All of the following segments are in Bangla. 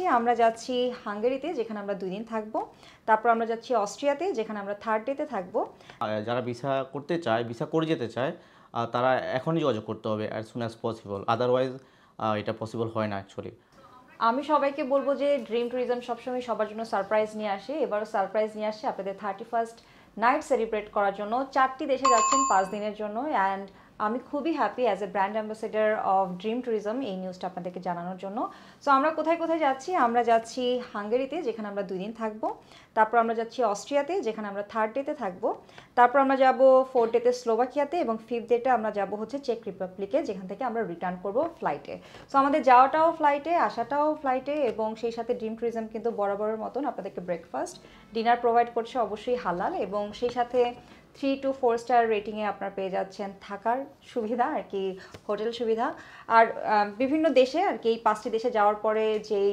আসছি আমরা যাচ্ছি হাঙ্গেরিতে যেখানে আমরা দুই দিন থাকবো তারপর আমরা যাচ্ছি অস্ট্রিয়াতে যেখানে আমরা থার্ড ডেতে থাকবো যারা ভিসা করতে চায় ভিসা করে যেতে চায় তারা এখনই যোগাযোগ করতে হবে as soon as possible otherwise এটা পসিবল হয় না অ্যাকচুয়ালি আমি সবাইকে বলবো যে ড্রিম ট্যুরিজম সবসময় সবার জন্য সারপ্রাইজ নিয়ে আসে এবারও সারপ্রাইজ নিয়ে আসে আপনাদের থার্টি ফার্স্ট নাইট সেলিব্রেট করার জন্য চারটি দেশে যাচ্ছেন পাঁচ দিনের জন্য অ্যান্ড আমি খুবই happy as a brand ambassador of Dream Tourism এই নিউজটা আপনাদেরকে জানানোর জন্য সো আমরা কোথায় কোথায় যাচ্ছি আমরা যাচ্ছি হাঙ্গেরিতে যেখানে আমরা দুই দিন থাকবো তারপর আমরা যাচ্ছি অস্ট্রিয়াতে যেখানে আমরা থার্ড ডেতে থাকবো তারপর আমরা যাব ফোর্থ ডেতে স্লোভাকিয়াতে এবং ফিফথ ডেতে আমরা যাব হচ্ছে চেক রিপাবলিকে যেখান থেকে আমরা রিটার্ন করব ফ্লাইটে সো আমাদের যাওয়াটাও ফ্লাইটে আসাটাও ফ্লাইটে এবং সেই সাথে ড্রিম ট্যুরিজম কিন্তু বরাবরের মতন আপনাদেরকে ব্রেকফাস্ট ডিনার প্রোভাইড করছে অবশ্যই হালাল এবং সেই সাথে থ্রি টু ফোর স্টার রেটিংয়ে আপনার পেয়ে যাচ্ছেন থাকার সুবিধা আর কি হোটেল সুবিধা আর বিভিন্ন দেশে আর কি এই পাঁচটি দেশে যাওয়ার পরে যেই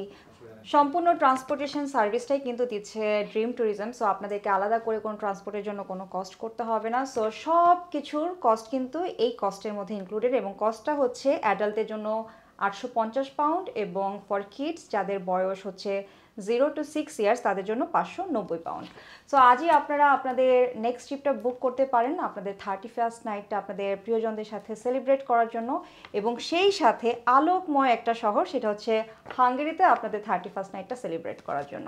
সম্পূর্ণ ট্রান্সপোর্টেশন সার্ভিসটাই কিন্তু দিচ্ছে ড্রিম ট্যুরিজম সো আপনাদেরকে আলাদা করে কোনো ট্রান্সপোর্টের জন্য কোনো কস্ট করতে হবে না সো সব কিছুর কস্ট কিন্তু এই কস্টের মধ্যে ইনক্লুডেড এবং কস্টটা হচ্ছে অ্যাডাল্টের জন্য আটশো পাউন্ড এবং ফর কিডস যাদের বয়স হচ্ছে জিরো টু সিক্স ইয়ার্স তাদের জন্য পাঁচশো নব্বই পাউন্ড সো আজই আপনারা আপনাদের নেক্সট ট্রিপটা বুক করতে পারেন আপনাদের থার্টি ফার্স্ট নাইটটা আপনাদের প্রিয়জনদের সাথে সেলিব্রেট করার জন্য এবং সেই সাথে আলোকময় একটা শহর সেটা হচ্ছে হাঙ্গেরিতে আপনাদের থার্টি ফার্স্ট নাইটটা সেলিব্রেট করার জন্য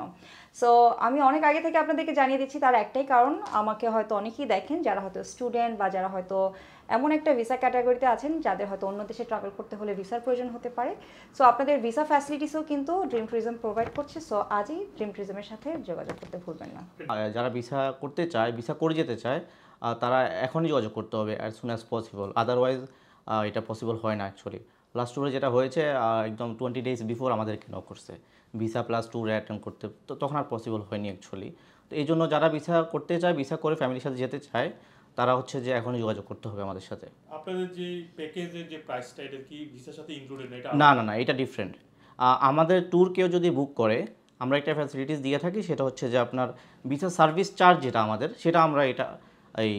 সো আমি অনেক আগে থেকে আপনাদেরকে জানিয়ে দিচ্ছি তার একটাই কারণ আমাকে হয়তো অনেকেই দেখেন যারা হয়তো স্টুডেন্ট বা যারা হয়তো এমন একটা ভিসা ক্যাটাগরিতে আছেন যাদের হয়তো অন্য দেশে ট্রাভেল করতে হলে ভিসার প্রয়োজন হতে পারে সো আপনাদের ভিসা ফ্যাসিলিটিসও কিন্তু ড্রিম ট্যুরিজম প্রোভাইড করছে সো সো আজই ড্রিম ট্রিজমের সাথে যোগাযোগ করতে ভুলবেন না যারা ভিসা করতে চায় ভিসা করে যেতে চায় তারা এখনই যোগাযোগ করতে হবে as soon as possible otherwise এটা পসিবল হয় না অ্যাকচুয়ালি লাস্ট ট্যুরে যেটা হয়েছে একদম টোয়েন্টি ডেজ বিফোর আমাদেরকে নক করছে ভিসা প্লাস ট্যুরে অ্যাটেন্ড করতে তো তখন আর পসিবল হয়নি অ্যাকচুয়ালি তো এই জন্য যারা ভিসা করতে চায় ভিসা করে ফ্যামিলির সাথে যেতে চায় তারা হচ্ছে যে এখনই যোগাযোগ করতে হবে আমাদের সাথে আপনাদের যে প্যাকেজের যে প্রাইসটা এটা কি ভিসার সাথে ইনক্লুডেড না না না এটা ডিফারেন্ট আমাদের ট্যুর কেউ যদি বুক করে আমরা একটা ফ্যাসিলিটিস দিয়ে থাকি সেটা হচ্ছে যে আপনার ভিসা সার্ভিস চার্জ যেটা আমাদের সেটা আমরা এটা এই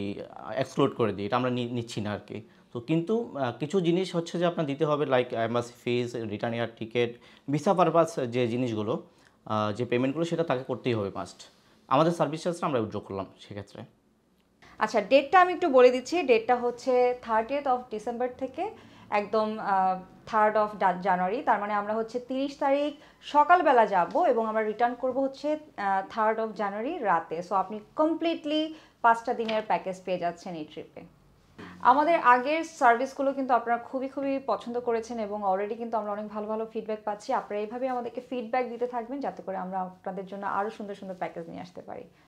এক্সক্লুড করে দিই এটা আমরা নিচ্ছি না আর কি তো কিন্তু কিছু জিনিস হচ্ছে যে আপনার দিতে হবে like embassy fees return air ticket visa purpose যে জিনিসগুলো যে পেমেন্টগুলো সেটা তাকে করতেই হবে মাস্ট আমাদের সার্ভিস চার্জটা আমরা উদ্যোগ করলাম সেক্ষেত্রে আচ্ছা ডেটটা আমি একটু বলে দিচ্ছি ডেটটা হচ্ছে থার্টিয়েথ অফ ডিসেম্বর থেকে একদম থার্ড অফ জানুয়ারি তার মানে আমরা হচ্ছে তিরিশ তারিখ সকালবেলা যাব এবং আমরা রিটার্ন করব হচ্ছে থার্ড অফ জানুয়ারি রাতে সো আপনি কমপ্লিটলি পাঁচটা দিনের প্যাকেজ পেয়ে যাচ্ছেন এই ট্রিপে আমাদের আগের সার্ভিসগুলো কিন্তু আপনারা খুবই খুবই পছন্দ করেছেন এবং অলরেডি কিন্তু আমরা অনেক ভালো ভালো ফিডব্যাক পাচ্ছি আপনারা এইভাবে আমাদেরকে ফিডব্যাক দিতে থাকবেন যাতে করে আমরা আপনাদের জন্য আরও সুন্দর সুন্দর প্যাকেজ নিয়ে আসতে পারি